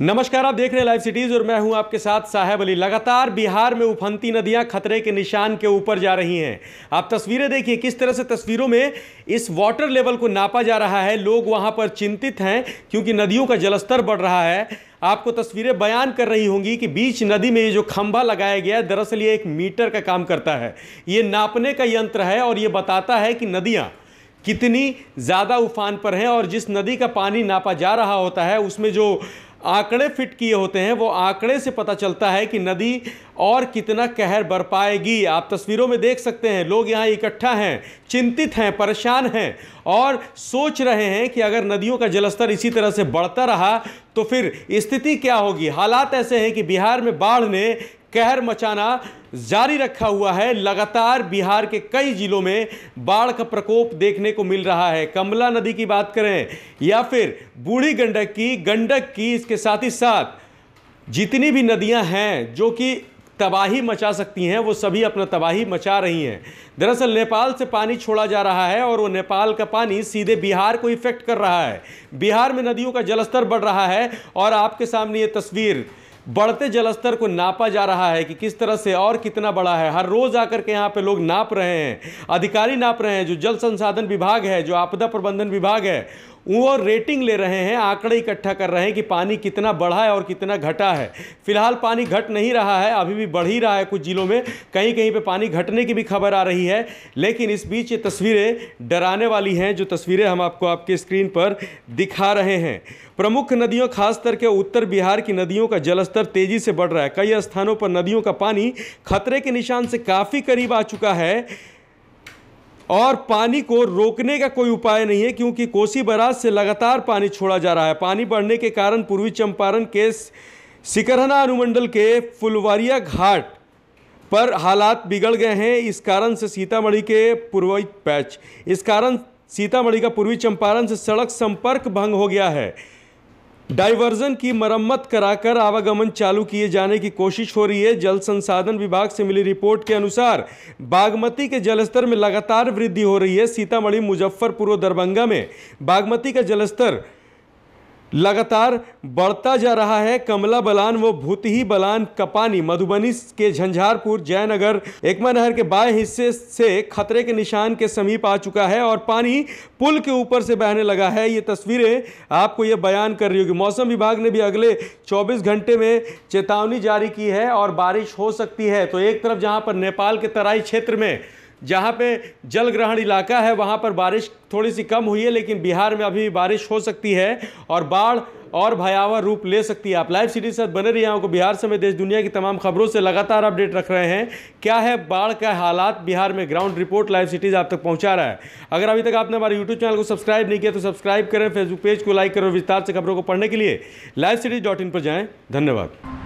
नमस्कार आप देख रहे हैं लाइव सिटीज और मैं हूं आपके साथ साहेब अली लगातार बिहार में उफनती नदियां खतरे के निशान के ऊपर जा रही हैं आप तस्वीरें देखिए किस तरह से तस्वीरों में इस वाटर लेवल को नापा जा रहा है लोग वहां पर चिंतित हैं क्योंकि नदियों का जलस्तर बढ़ रहा है आपको तस्वीरें बयान कर रही होंगी कि बीच नदी में ये जो खंभा लगाया गया है दरअसल ये एक मीटर का काम करता है ये नापने का यंत्र है और ये बताता है कि नदियाँ कितनी ज़्यादा उफान पर हैं और जिस नदी का पानी नापा जा रहा होता है उसमें जो आंकड़े फिट किए होते हैं वो आंकड़े से पता चलता है कि नदी और कितना कहर बर पाएगी आप तस्वीरों में देख सकते हैं लोग यहाँ इकट्ठा हैं चिंतित हैं परेशान हैं और सोच रहे हैं कि अगर नदियों का जलस्तर इसी तरह से बढ़ता रहा तो फिर स्थिति क्या होगी हालात ऐसे हैं कि बिहार में बाढ़ ने कहर मचाना जारी रखा हुआ है लगातार बिहार के कई जिलों में बाढ़ का प्रकोप देखने को मिल रहा है कमला नदी की बात करें या फिर बूढ़ी गंडक की गंडक की इसके साथ ही साथ जितनी भी नदियां हैं जो कि तबाही मचा सकती हैं वो सभी अपना तबाही मचा रही हैं दरअसल नेपाल से पानी छोड़ा जा रहा है और वो नेपाल का पानी सीधे बिहार को इफेक्ट कर रहा है बिहार में नदियों का जलस्तर बढ़ रहा है और आपके सामने ये तस्वीर बढ़ते जलस्तर को नापा जा रहा है कि किस तरह से और कितना बड़ा है हर रोज़ आकर के यहाँ पे लोग नाप रहे हैं अधिकारी नाप रहे हैं जो जल संसाधन विभाग है जो आपदा प्रबंधन विभाग है वो रेटिंग ले रहे हैं आंकड़े इकट्ठा कर रहे हैं कि पानी कितना बढ़ा है और कितना घटा है फिलहाल पानी घट नहीं रहा है अभी भी बढ़ ही रहा है कुछ ज़िलों में कहीं कहीं पे पानी घटने की भी खबर आ रही है लेकिन इस बीच ये तस्वीरें डराने वाली हैं जो तस्वीरें हम आपको आपके स्क्रीन पर दिखा रहे हैं प्रमुख नदियों खास करके उत्तर बिहार की नदियों का जलस्तर तेज़ी से बढ़ रहा है कई स्थानों पर नदियों का पानी खतरे के निशान से काफ़ी करीब आ चुका है और पानी को रोकने का कोई उपाय नहीं है क्योंकि कोसी बराज से लगातार पानी छोड़ा जा रहा है पानी बढ़ने के कारण पूर्वी चंपारण के सिकरहना अनुमंडल के फुलवारिया घाट पर हालात बिगड़ गए हैं इस कारण से सीतामढ़ी के पूर्वी पैच इस कारण सीतामढ़ी का पूर्वी चंपारण से सड़क संपर्क भंग हो गया है डाइवर्जन की मरम्मत कराकर आवागमन चालू किए जाने की कोशिश हो रही है जल संसाधन विभाग से मिली रिपोर्ट के अनुसार बागमती के जलस्तर में लगातार वृद्धि हो रही है सीतामढ़ी मुजफ्फरपुर और दरभंगा में बागमती का जलस्तर लगातार बढ़ता जा रहा है कमला बलान व भूतही बलान कपानी मधुबनी के झंझारपुर जयनगर एकमा नहर के बाएं हिस्से से खतरे के निशान के समीप आ चुका है और पानी पुल के ऊपर से बहने लगा है ये तस्वीरें आपको ये बयान कर रही होगी मौसम विभाग ने भी अगले 24 घंटे में चेतावनी जारी की है और बारिश हो सकती है तो एक तरफ जहाँ पर नेपाल के तराई क्षेत्र में जहाँ पे जल ग्रहण इलाका है वहाँ पर बारिश थोड़ी सी कम हुई है लेकिन बिहार में अभी बारिश हो सकती है और बाढ़ और भयावह रूप ले सकती है आप लाइव सीरीज साथ बने रहिए आपको बिहार समेत देश दुनिया की तमाम खबरों से लगातार अपडेट रख रहे हैं क्या है बाढ़ का हालात बिहार में ग्राउंड रिपोर्ट लाइव सिटीज आप तक पहुंचा रहा है अगर अभी तक आपने हमारे यूट्यूब चैनल को सब्सक्राइब नहीं किया तो सब्सक्राइब करें फेसबुक पेज को लाइक करें विस्तार से खबरों को पढ़ने के लिए लाइव सिटीज डॉट इन पर जाएँ धन्यवाद